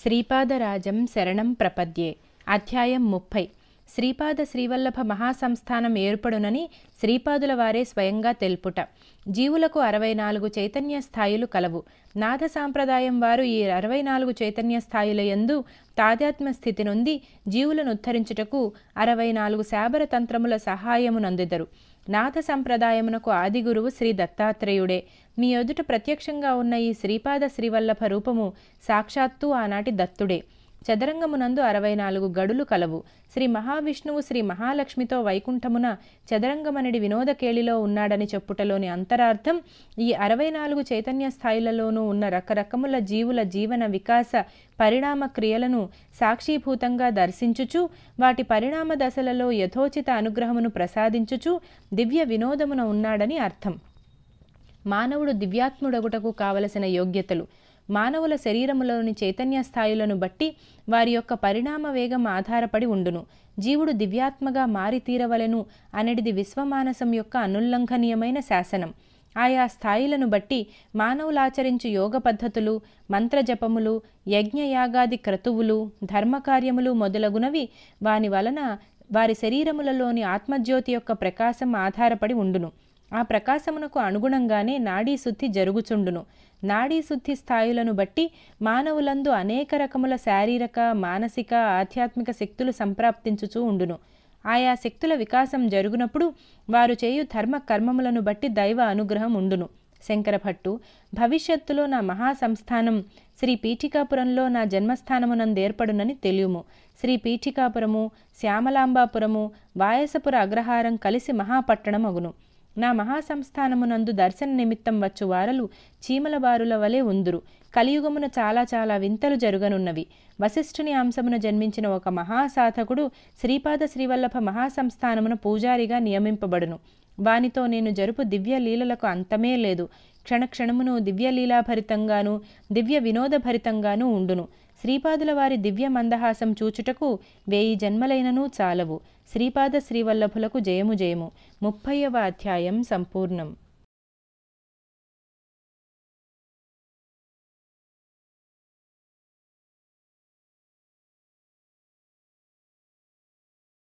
శ్రీపాదరాజం శరణం ప్రపద్యే అధ్యాయం ముప్పై శ్రీపాద శ్రీవల్లభ మహాసంస్థానం ఏర్పడునని శ్రీపాదుల వారే స్వయంగా తెలుపుట జీవులకు అరవై నాలుగు చైతన్య స్థాయిలు కలవు నాథ సాంప్రదాయం వారు ఈ అరవై నాలుగు చైతన్య స్థాయిల యందు తాదాత్మ స్థితి నుండి జీవులను ఉద్ధరించుటకు అరవై నాలుగు శాబర తంత్రముల సహాయమునందుదరు నాథ సంప్రదాయమునకు ఆది గురువు శ్రీ దత్తాత్రేయుడే మీ ఎదుట ప్రత్యక్షంగా ఉన్న ఈ శ్రీపాద శ్రీవల్లభ రూపము సాక్షాత్తు ఆనాటి దత్తుడే చదరంగమునందు అరవై నాలుగు గడులు కలవు శ్రీ మహావిష్ణువు శ్రీ మహాలక్ష్మితో వైకుంఠమున చదరంగమనడి వినోదకేళిలో ఉన్నాడని చెప్పుటలోని అంతరార్థం ఈ అరవై నాలుగు చైతన్య స్థాయిలలోనూ ఉన్న రకరకముల జీవుల జీవన వికాస పరిణామ క్రియలను సాక్షీభూతంగా దర్శించుచు వాటి పరిణామ దశలలో యథోచిత అనుగ్రహమును ప్రసాదించుచు దివ్య వినోదమున ఉన్నాడని అర్థం మానవుడు దివ్యాత్ముడగుటకు కావలసిన యోగ్యతలు మానవుల శరీరములోని చైతన్య స్థాయిలను బట్టి వారి యొక్క పరిణామ వేగం ఆధారపడి ఉండును జీవుడు దివ్యాత్మగా మారి తీరవలెను అనేది విశ్వమానసం యొక్క అనుల్లంఘనీయమైన శాసనం ఆయా స్థాయిలను బట్టి మానవులాచరించు యోగ పద్ధతులు మంత్రజపములు యజ్ఞయాగాది క్రతువులు ధర్మకార్యములు మొదలగునవి వాని వలన వారి శరీరములలోని ఆత్మజ్యోతి యొక్క ప్రకాశం ఆధారపడి ఉండును ఆ ప్రకాశమునకు అనుగుణంగానే నాడీ శుద్ధి జరుగుచుండును నాడీ శుద్ధి స్థాయిలను బట్టి మానవులందు అనేక రకముల శారీరక మానసిక ఆధ్యాత్మిక శక్తులు సంప్రాప్తించుచూ ఉండును ఆయా శక్తుల వికాసం జరుగునప్పుడు వారు చేయు ధర్మ కర్మములను బట్టి దైవ అనుగ్రహం ఉండును శంకరభట్టు భవిష్యత్తులో నా మహాసంస్థానం శ్రీ పీఠికాపురంలో నా ఏర్పడునని తెలియము శ్రీ పీఠికాపురము శ్యామలాంబాపురము వాయసపుర అగ్రహారం కలిసి మహాపట్టణం అగును నా మహాసంస్థానమునందు దర్శన నిమిత్తం వచ్చు వారలు చీమల బారుల వలె ఉందురు కలియుగమున చాలా చాలా వింతలు జరుగనున్నవి వశిష్ఠుని అంశమున జన్మించిన ఒక మహాసాధకుడు శ్రీపాద శ్రీవల్లభ మహాసంస్థానమున పూజారిగా నియమింపబడును వానితో నేను జరుపు దివ్య లీలలకు అంతమే లేదు క్షణక్షణమును దివ్యలీలాభరితంగాను దివ్య వినోదభరితంగాను ఉండును శ్రీపాదుల వారి దివ్య మందహాసం చూచుటకు వేయి జన్మలైనను చాలవు శ్రీపాద శ్రీవల్లభులకు జయము జయము ముప్పయవ అధ్యాయం సంపూర్ణం